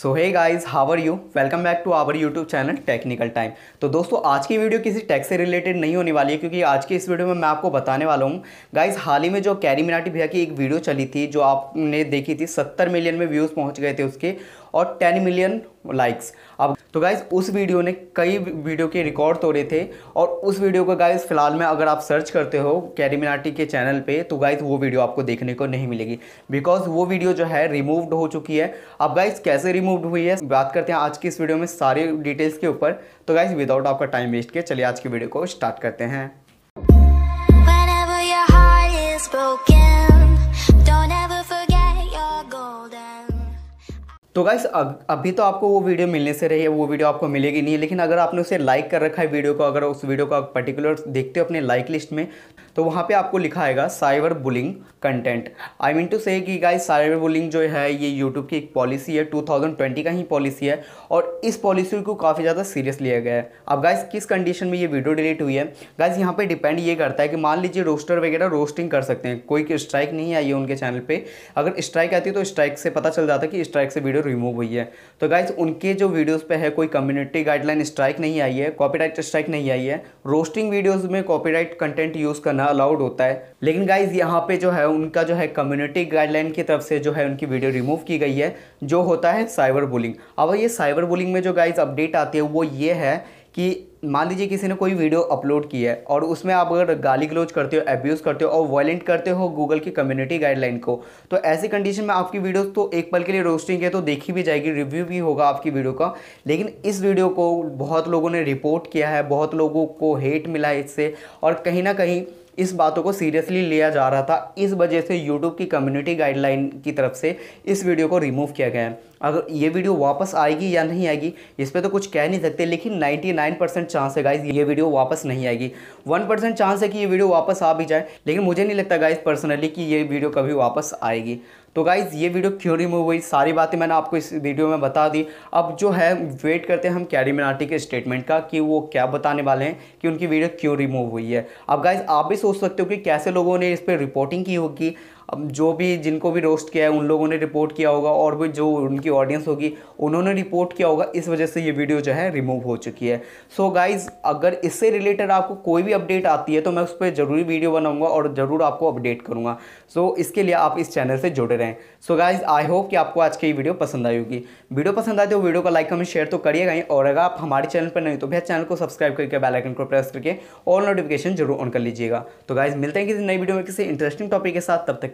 so hey guys how are you welcome back to our YouTube channel technical time तो दोस्तों आज की video किसी टैक्स से रिलेटेड नहीं होने वाली है क्योंकि आज की इस वीडियो में मैं आपको बताने वाला हूँ गाइस हाल ही में जो कैरी मिनाटी भैया की एक वीडियो चली थी जो आपने देखी थी सत्तर मिलियन में व्यूज़ पहुँच गए थे उसके और 10 मिलियन लाइक्स अब तो गाइज़ उस वीडियो ने कई वीडियो के रिकॉर्ड तोड़े थे और उस वीडियो को गाइज़ फिलहाल में अगर आप सर्च करते हो कैरी के चैनल पे तो गाइज़ वो वीडियो आपको देखने को नहीं मिलेगी बिकॉज वो वीडियो जो है रिमूव्ड हो चुकी है अब गाइज़ कैसे रिमूव्ड हुई है बात करते हैं आज की इस वीडियो में सारे डिटेल्स के ऊपर तो गाइज़ विदाउट आपका टाइम वेस्ट किया चलिए आज की वीडियो को स्टार्ट करते हैं तो गाइस अभी तो आपको वो वीडियो मिलने से रही है वो वीडियो आपको मिलेगी नहीं है लेकिन अगर आपने उसे लाइक कर रखा है वीडियो को अगर उस वीडियो को आप पर्टिकुलर देखते हो अपने लाइक लिस्ट में तो वहाँ पे आपको लिखा आएगा cyber bullying content I mean to say कि गाइस साइबर बुलिंग जो है ये यूट्यूब की एक पॉलिसी है 2020 का ही पॉलिसी है और इस पॉलिसी को काफ़ी ज़्यादा सीरियस लिया गया है अब गाइस किस कंडीशन में ये वीडियो डिलीट हुई है गाइस यहाँ पे डिपेंड ये करता है कि मान लीजिए रोस्टर वगैरह रोस्टिंग कर सकते हैं कोई स्ट्राइक नहीं आई है उनके चैनल पर अगर स्ट्राइक आती है तो स्ट्राइक से पता चल जाता है कि स्ट्राइक से वीडियो रिमूव हुई है तो गाइज उनके जो वीडियोस पे है कोई कम्युनिटी गाइडलाइन स्ट्राइक नहीं आई है कॉपीराइट स्ट्राइक नहीं आई है रोस्टिंग वीडियोस में कॉपीराइट कंटेंट यूज़ करना अलाउड होता है लेकिन गाइज यहाँ पे जो है उनका जो है कम्युनिटी गाइडलाइन की तरफ से जो है उनकी वीडियो रिमूव की गई है जो होता है साइबर बुलिंग अब ये साइबर बुलिंग में जो गाइज अपडेट आती है वो ये है कि मान लीजिए किसी ने कोई वीडियो अपलोड की है और उसमें आप अगर गाली गलोज करते हो एब्यूज़ करते हो और वॉयेंट करते हो गूगल की कम्युनिटी गाइडलाइन को तो ऐसी कंडीशन में आपकी वीडियोस तो एक पल के लिए रोस्टिंग है तो देखी भी जाएगी रिव्यू भी होगा आपकी वीडियो का लेकिन इस वीडियो को बहुत लोगों ने रिपोर्ट किया है बहुत लोगों को हेट मिला है इससे और कहीं ना कहीं इस बातों को सीरियसली लिया जा रहा था इस वजह से यूट्यूब की कम्युनिटी गाइडलाइन की तरफ से इस वीडियो को रिमूव किया गया है अगर ये वीडियो वापस आएगी या नहीं आएगी इस पर तो कुछ कह नहीं सकते लेकिन 99 परसेंट चांस है गाइज ये वीडियो वापस नहीं आएगी 1 परसेंट चांस है कि ये वीडियो वापस आ भी जाए लेकिन मुझे नहीं लगता गाइज पर्सनली कि ये वीडियो कभी वापस आएगी तो गाइज़ ये वीडियो क्यों रिमूव हुई सारी बातें मैंने आपको इस वीडियो में बता दी अब जो है वेट करते हैं हम कैरी मिनाटी के स्टेटमेंट का कि वो क्या बताने वाले हैं कि उनकी वीडियो क्यों रिमूव हुई है अब गाइज़ आप भी सोच सकते हो कि कैसे लोगों ने इस पर रिपोर्टिंग की होगी अब जो भी जिनको भी रोस्ट किया है उन लोगों ने रिपोर्ट किया होगा और भी जो उनकी ऑडियंस होगी उन्होंने रिपोर्ट किया होगा इस वजह से ये वीडियो जो है रिमूव हो चुकी है सो so गाइज़ अगर इससे रिलेटेड आपको कोई भी अपडेट आती है तो मैं उस पर ज़रूरी वीडियो बनाऊंगा और ज़रूर आपको अपडेट करूँगा सो so, इसके लिए आप इस चैनल से जुड़े रहें सो गाइज़ आई होप कि आपको आज की वीडियो पसंद आई होगी वीडियो पसंद आए तो वीडियो को लाइक कमेंट शेयर तो करिएगा ही और अगर आप हमारे चैनल पर नहीं तो भैया चैनल को सब्सक्राइब करके बेलाइकन को प्रेस करके ऑल नोटिफिकेशन जरूर ऑन कर लीजिएगा तो गाइज़ मिलते हैं किसी नई वीडियो में किसी इंटरेस्टिंग टॉपिक के साथ तब तक